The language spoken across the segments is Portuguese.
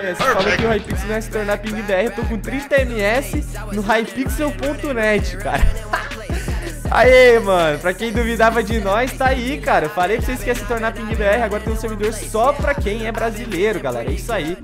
você falou que o Hypixel não ia se tornar Ping BR, eu tô com 30ms no Hypixel.net, cara. Aê, mano, pra quem duvidava de nós, tá aí, cara. falei pra vocês que ia se tornar Ping BR, agora tem um servidor só pra quem é brasileiro, galera. É isso aí.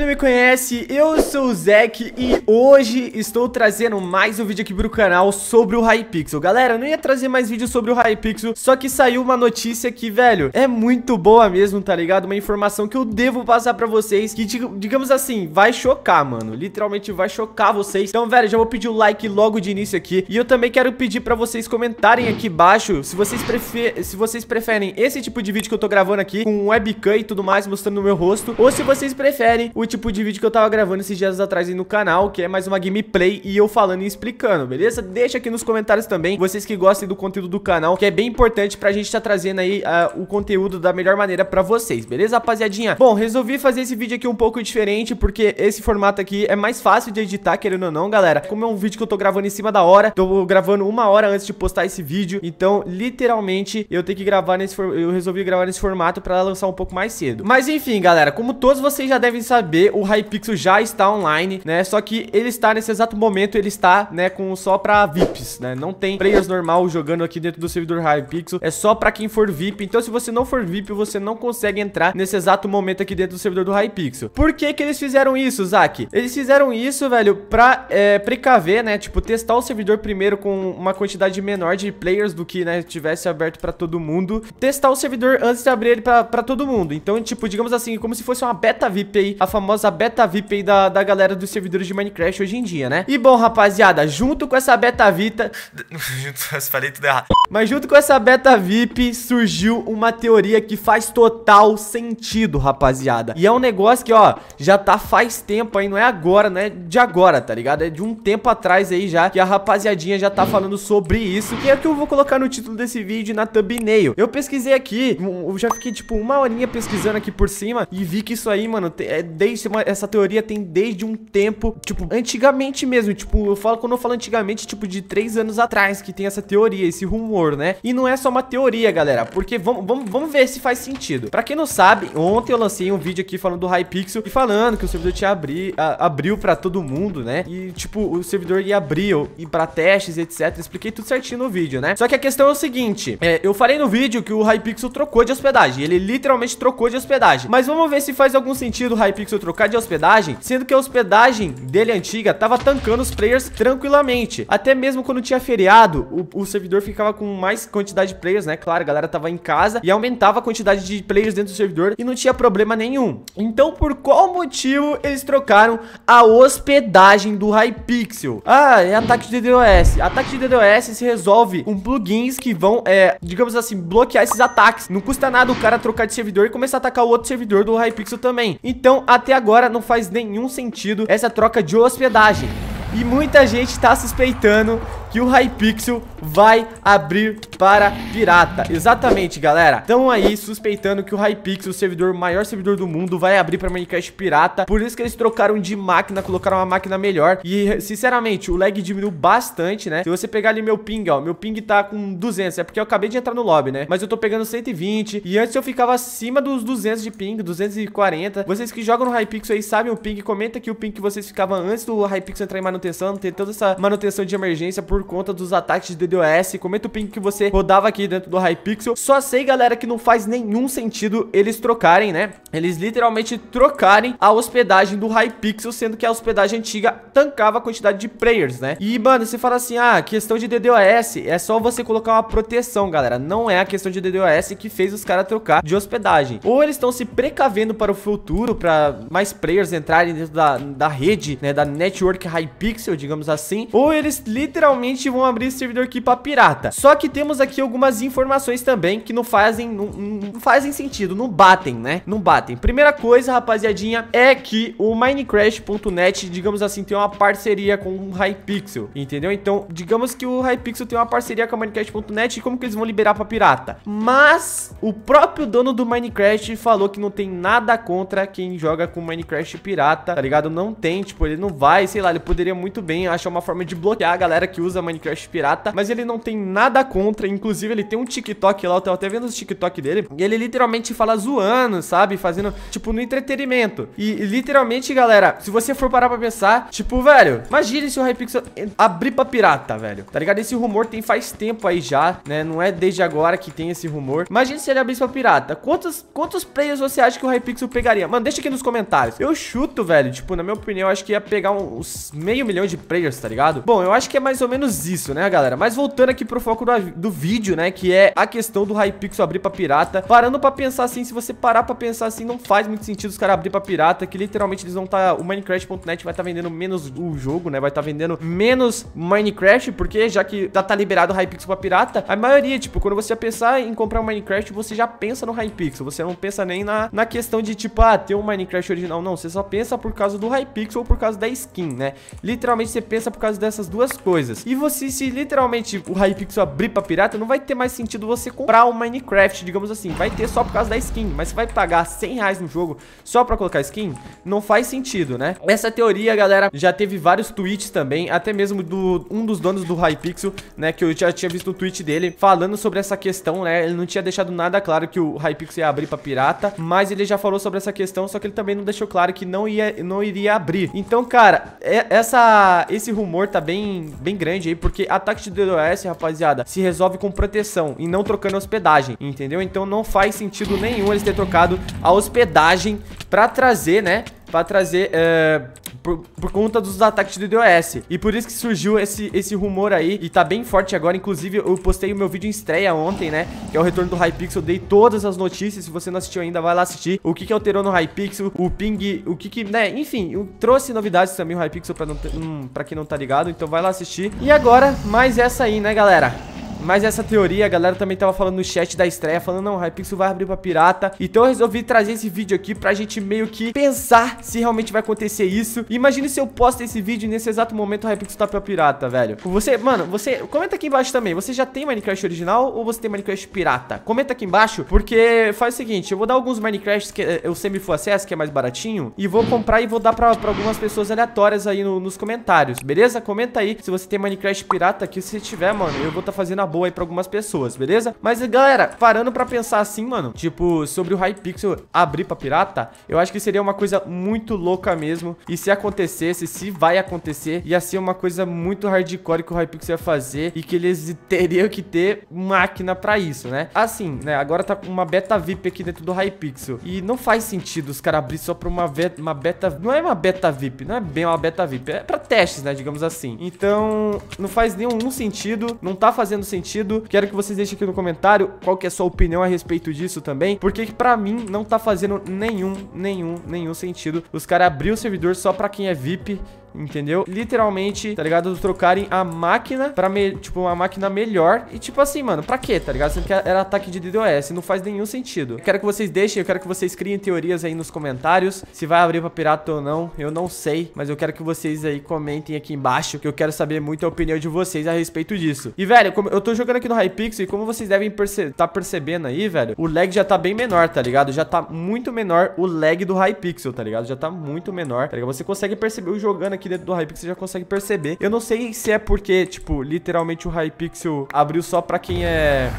não me conhece, eu sou o Zek e hoje estou trazendo mais um vídeo aqui pro canal sobre o Hypixel. Galera, eu não ia trazer mais vídeo sobre o Hypixel, só que saiu uma notícia que, velho, é muito boa mesmo, tá ligado? Uma informação que eu devo passar pra vocês, que digamos assim, vai chocar, mano. Literalmente vai chocar vocês. Então, velho, já vou pedir o like logo de início aqui. E eu também quero pedir pra vocês comentarem aqui embaixo se vocês, prefer... se vocês preferem esse tipo de vídeo que eu tô gravando aqui, com webcam e tudo mais, mostrando o meu rosto, ou se vocês preferem o tipo de vídeo que eu tava gravando esses dias atrás aí no canal, que é mais uma gameplay e eu falando e explicando, beleza? Deixa aqui nos comentários também, vocês que gostem do conteúdo do canal, que é bem importante pra gente tá trazendo aí uh, o conteúdo da melhor maneira pra vocês, beleza, rapaziadinha? Bom, resolvi fazer esse vídeo aqui um pouco diferente, porque esse formato aqui é mais fácil de editar, querendo ou não, galera. Como é um vídeo que eu tô gravando em cima da hora, tô gravando uma hora antes de postar esse vídeo, então, literalmente, eu tenho que gravar nesse... formato, Eu resolvi gravar nesse formato pra lançar um pouco mais cedo. Mas, enfim, galera, como todos vocês já devem saber, o Hypixel já está online, né? Só que ele está nesse exato momento, ele está, né, com só para VIPs, né? Não tem players normal jogando aqui dentro do servidor Hypixel, é só para quem for VIP. Então, se você não for VIP, você não consegue entrar nesse exato momento aqui dentro do servidor do Hypixel. Por que que eles fizeram isso, Zack? Eles fizeram isso, velho, pra é, precaver, né? Tipo, testar o servidor primeiro com uma quantidade menor de players do que, né, tivesse aberto pra todo mundo. Testar o servidor antes de abrir ele para pra todo mundo. Então, tipo, digamos assim, como se fosse uma beta VIP aí, a famosa famosa beta VIP aí da, da galera dos servidores de Minecraft hoje em dia, né? E bom, rapaziada, junto com essa beta Vita... junto, falei tudo errado. Mas junto com essa beta VIP surgiu uma teoria que faz total sentido, rapaziada. E é um negócio que, ó, já tá faz tempo aí, não é agora, não é de agora, tá ligado? É de um tempo atrás aí já, que a rapaziadinha já tá falando sobre isso, que é o que eu vou colocar no título desse vídeo na thumbnail. Eu pesquisei aqui, eu já fiquei, tipo, uma horinha pesquisando aqui por cima e vi que isso aí, mano, é desde uma, essa teoria tem desde um tempo, tipo, antigamente mesmo. Tipo, eu falo quando eu falo antigamente, tipo, de três anos atrás que tem essa teoria, esse rumor, né? E não é só uma teoria, galera, porque vamos vamo, vamo ver se faz sentido. Pra quem não sabe, ontem eu lancei um vídeo aqui falando do Hypixel e falando que o servidor tinha abri, a, abriu pra todo mundo, né? E, tipo, o servidor ia abrir e pra testes, etc. Expliquei tudo certinho no vídeo, né? Só que a questão é o seguinte, é, eu falei no vídeo que o Hypixel trocou de hospedagem, ele literalmente trocou de hospedagem. Mas vamos ver se faz algum sentido o Hypixel trocar trocar de hospedagem, sendo que a hospedagem dele antiga tava tancando os players tranquilamente. Até mesmo quando tinha feriado, o, o servidor ficava com mais quantidade de players, né? Claro, a galera tava em casa e aumentava a quantidade de players dentro do servidor e não tinha problema nenhum. Então, por qual motivo eles trocaram a hospedagem do Hypixel? Ah, é ataque de DDoS. Ataque de DDoS se resolve com plugins que vão, é, digamos assim, bloquear esses ataques. Não custa nada o cara trocar de servidor e começar a atacar o outro servidor do Hypixel também. Então, até agora agora não faz nenhum sentido essa troca de hospedagem. E muita gente tá suspeitando que o Hypixel vai abrir para pirata. Exatamente, galera. Estão aí suspeitando que o Hypixel, o servidor, maior servidor do mundo, vai abrir para Minecraft pirata. Por isso que eles trocaram de máquina, colocaram uma máquina melhor. E, sinceramente, o lag diminuiu bastante, né? Se você pegar ali meu ping, ó, meu ping tá com 200. É porque eu acabei de entrar no lobby, né? Mas eu tô pegando 120. E antes eu ficava acima dos 200 de ping, 240. Vocês que jogam no Hypixel aí sabem o ping. Comenta aqui o ping que vocês ficavam antes do Hypixel entrar em manutenção. Tem toda essa manutenção de emergência por por conta dos ataques de DDoS. Comenta o ping que você rodava aqui dentro do Hypixel. Só sei, galera, que não faz nenhum sentido eles trocarem, né? Eles literalmente trocarem a hospedagem do Hypixel, sendo que a hospedagem antiga tancava a quantidade de players, né? E, mano, você fala assim, ah, questão de DDoS, é só você colocar uma proteção, galera. Não é a questão de DDoS que fez os caras trocar de hospedagem. Ou eles estão se precavendo para o futuro, para mais players entrarem dentro da, da rede, né, da network Hypixel, digamos assim. Ou eles literalmente provavelmente vão abrir esse servidor aqui pra pirata. Só que temos aqui algumas informações também que não fazem, não, não fazem sentido, não batem, né? Não batem. Primeira coisa, rapaziadinha, é que o Minecraft.net, digamos assim, tem uma parceria com o Hypixel, entendeu? Então, digamos que o Hypixel tem uma parceria com o Minecraft.net e como que eles vão liberar pra pirata? Mas, o próprio dono do Minecraft falou que não tem nada contra quem joga com Minecraft pirata, tá ligado? Não tem, tipo, ele não vai, sei lá, ele poderia muito bem achar uma forma de bloquear a galera que usa usa Minecraft pirata, mas ele não tem nada contra, inclusive ele tem um TikTok lá, eu tava até vendo os TikTok dele, e ele literalmente fala zoando, sabe? Fazendo, tipo, no entretenimento. E literalmente, galera, se você for parar pra pensar, tipo, velho, imagine se o Hypixel abrir pra pirata, velho, tá ligado? Esse rumor tem faz tempo aí já, né? Não é desde agora que tem esse rumor. Imagina se ele abrisse pra pirata. Quantos, quantos players você acha que o Hypixel pegaria? Mano, deixa aqui nos comentários. Eu chuto, velho, tipo, na minha opinião, acho que ia pegar uns meio milhão de players, tá ligado? Bom, eu acho que é mais ou menos menos isso, né, galera? Mas voltando aqui pro foco do, do vídeo, né, que é a questão do Hypixel abrir pra pirata. Parando pra pensar assim, se você parar pra pensar assim, não faz muito sentido os caras abrir pra pirata, que literalmente eles vão tá... O Minecraft.net vai estar tá vendendo menos o jogo, né, vai estar tá vendendo menos Minecraft, porque já que tá, tá liberado o Hypixel pra pirata, a maioria, tipo, quando você pensar em comprar um Minecraft, você já pensa no Hypixel, você não pensa nem na, na questão de, tipo, ah, ter um Minecraft original, não, você só pensa por causa do Hypixel ou por causa da skin, né? Literalmente você pensa por causa dessas duas coisas. E você, se literalmente o Hypixel abrir pra pirata, não vai ter mais sentido você comprar o Minecraft, digamos assim. Vai ter só por causa da skin, mas você vai pagar 100 reais no jogo só pra colocar skin? Não faz sentido, né? Essa teoria, galera, já teve vários tweets também, até mesmo do um dos donos do Hypixel, né, que eu já tinha visto o tweet dele falando sobre essa questão, né? Ele não tinha deixado nada claro que o Hypixel ia abrir pra pirata, mas ele já falou sobre essa questão, só que ele também não deixou claro que não, ia, não iria abrir. Então, cara, é, essa, esse rumor tá bem, bem grande porque ataque de DDoS, rapaziada, se resolve com proteção e não trocando hospedagem, entendeu? Então não faz sentido nenhum eles terem trocado a hospedagem pra trazer, né? Pra trazer... Uh por, por, conta dos ataques do DDoS. E por isso que surgiu esse, esse rumor aí, e tá bem forte agora. Inclusive, eu postei o meu vídeo em estreia ontem, né? Que é o retorno do Hypixel. dei todas as notícias. Se você não assistiu ainda, vai lá assistir. O que que alterou no Hypixel, o ping, o que que, né? Enfim, eu trouxe novidades também o Hypixel pra, não ter, hum, pra quem não tá ligado. Então vai lá assistir. E agora, mais essa aí, né, galera? Mas essa teoria, a galera também tava falando no chat da estreia, falando, não, Hypixel vai abrir pra pirata. Então eu resolvi trazer esse vídeo aqui pra gente meio que pensar se realmente vai acontecer isso. Imagina se eu posto esse vídeo nesse exato momento o Hypixel tá pra pirata, velho. Você, mano, você, comenta aqui embaixo também, você já tem Minecraft original ou você tem Minecraft pirata? Comenta aqui embaixo, porque faz o seguinte, eu vou dar alguns Minecrafts que eh, eu sempre for acesso, que é mais baratinho, e vou comprar e vou dar pra, pra algumas pessoas aleatórias aí no, nos comentários, beleza? Comenta aí se você tem Minecraft pirata aqui, se tiver, mano, eu vou tá fazendo a boa aí pra algumas pessoas, beleza? Mas, galera, parando pra pensar assim, mano, tipo, sobre o Hypixel abrir pra pirata, eu acho que seria uma coisa muito louca mesmo. E se acontecesse, se vai acontecer, ia ser uma coisa muito hardcore que o Hypixel ia fazer e que eles teriam que ter máquina pra isso, né? Assim, né, agora tá uma beta VIP aqui dentro do Hypixel. E não faz sentido os caras abrir só pra uma, uma beta... Não é uma beta VIP, não é bem uma beta VIP, é pra testes, né, digamos assim. Então, não faz nenhum sentido, não tá fazendo sentido sentido? Quero que vocês deixem aqui no comentário qual que é a sua opinião a respeito disso também, porque pra mim não tá fazendo nenhum, nenhum, nenhum sentido os caras abriram o servidor só pra quem é VIP entendeu? Literalmente, tá ligado? Trocarem a máquina pra, me, tipo, uma máquina melhor. E tipo assim, mano, pra quê, tá ligado? Sendo que era ataque de DDoS, não faz nenhum sentido. Eu quero que vocês deixem, eu quero que vocês criem teorias aí nos comentários. Se vai abrir pra pirata ou não, eu não sei. Mas eu quero que vocês aí comentem aqui embaixo, que eu quero saber muito a opinião de vocês a respeito disso. E, velho, eu tô jogando aqui no Hypixel e como vocês devem perce tá percebendo aí, velho, o lag já tá bem menor, tá ligado? Já tá muito menor o lag do Hypixel, tá ligado? Já tá muito menor, tá ligado? Você consegue perceber eu jogando aqui aqui dentro do Hypixel já consegue perceber. Eu não sei se é porque, tipo, literalmente o Hypixel abriu só pra quem é...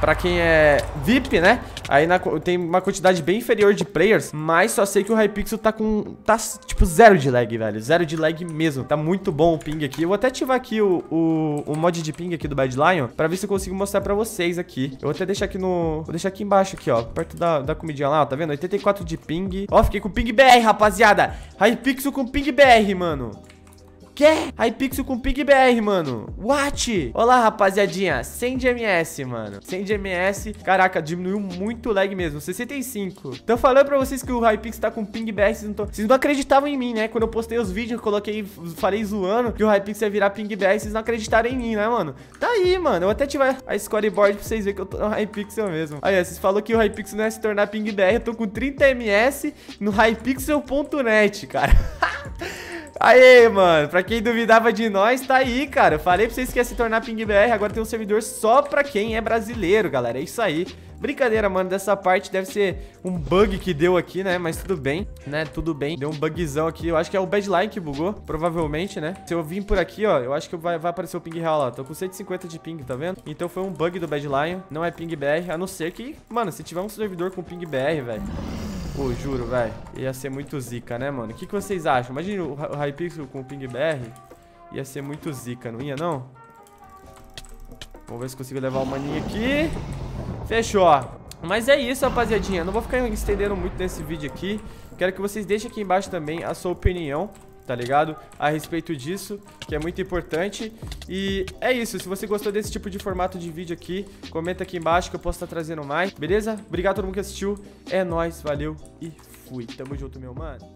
Pra quem é VIP, né? Aí na, tem uma quantidade bem inferior de players, mas só sei que o Hypixel tá com... Tá, tipo, zero de lag, velho. Zero de lag mesmo. Tá muito bom o ping aqui. Eu vou até ativar aqui o, o, o mod de ping aqui do Bad Lion pra ver se eu consigo mostrar pra vocês aqui. Eu vou até deixar aqui no... Vou deixar aqui embaixo aqui, ó. Perto da, da comidinha lá, ó. Tá vendo? 84 de ping. Ó, fiquei com ping BR, rapaziada. Hypixel com ping BR, mano quê? Hypixel com BR, mano. What? Olá, rapaziadinha. 100 de MS, mano. 100 de MS. Caraca, diminuiu muito o lag mesmo. 65. Então, falando pra vocês que o Hypixel tá com ping vocês não, tô... vocês não acreditavam em mim, né? Quando eu postei os vídeos, eu coloquei, falei zoando que o Hypixel ia virar BR, vocês não acreditaram em mim, né, mano? Tá aí, mano. Eu até tive a scoreboard pra vocês verem que eu tô no Hypixel mesmo. Aí, vocês falaram que o Hypixel não ia se tornar BR. Eu tô com 30 MS no hypixel.net, cara. Aê, mano, pra quem duvidava de nós, tá aí, cara. Eu falei pra vocês que ia se tornar ping BR. agora tem um servidor só pra quem é brasileiro, galera. É isso aí. Brincadeira, mano, dessa parte deve ser um bug que deu aqui, né? Mas tudo bem, né? Tudo bem. Deu um bugzão aqui. Eu acho que é o Badline que bugou, provavelmente, né? Se eu vim por aqui, ó, eu acho que vai, vai aparecer o ping real lá. Tô com 150 de ping, tá vendo? Então foi um bug do Badline. Não é ping BR, a não ser que, mano, se tiver um servidor com ping BR, velho... Pô, juro, velho. Ia ser muito zica, né, mano? O que, que vocês acham? Imagina o Hypixel com o Ping BR. Ia ser muito zica, não ia, não? Vamos ver se consigo levar o maninho aqui. Fechou. Mas é isso, rapaziadinha. Não vou ficar estendendo muito nesse vídeo aqui. Quero que vocês deixem aqui embaixo também a sua opinião tá ligado? A respeito disso, que é muito importante. E é isso, se você gostou desse tipo de formato de vídeo aqui, comenta aqui embaixo que eu posso estar tá trazendo mais, beleza? Obrigado a todo mundo que assistiu, é nóis, valeu e fui. Tamo junto, meu mano.